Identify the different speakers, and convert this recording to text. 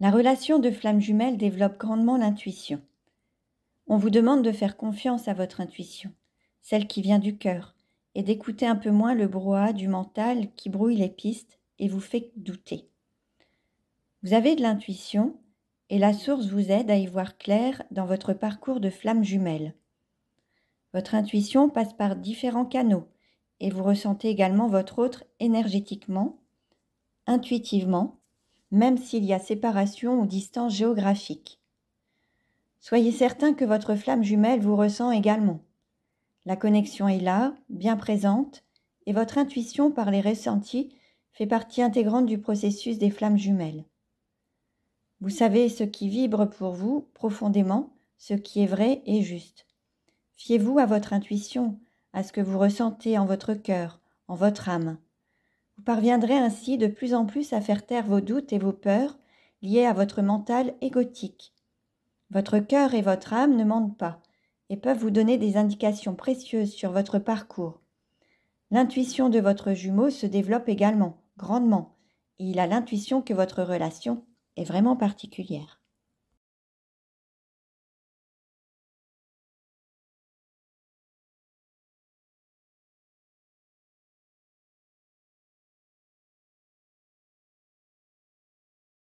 Speaker 1: La relation de flamme jumelle développe grandement l'intuition. On vous demande de faire confiance à votre intuition, celle qui vient du cœur, et d'écouter un peu moins le brouhaha du mental qui brouille les pistes et vous fait douter. Vous avez de l'intuition et la source vous aide à y voir clair dans votre parcours de flamme jumelle. Votre intuition passe par différents canaux et vous ressentez également votre autre énergétiquement, intuitivement même s'il y a séparation ou distance géographique. Soyez certain que votre flamme jumelle vous ressent également. La connexion est là, bien présente, et votre intuition par les ressentis fait partie intégrante du processus des flammes jumelles. Vous savez ce qui vibre pour vous profondément, ce qui est vrai et juste. Fiez-vous à votre intuition, à ce que vous ressentez en votre cœur, en votre âme. Vous parviendrez ainsi de plus en plus à faire taire vos doutes et vos peurs liés à votre mental égotique. Votre cœur et votre âme ne mentent pas et peuvent vous donner des indications précieuses sur votre parcours. L'intuition de votre jumeau se développe également, grandement, et il a l'intuition que votre relation est vraiment particulière.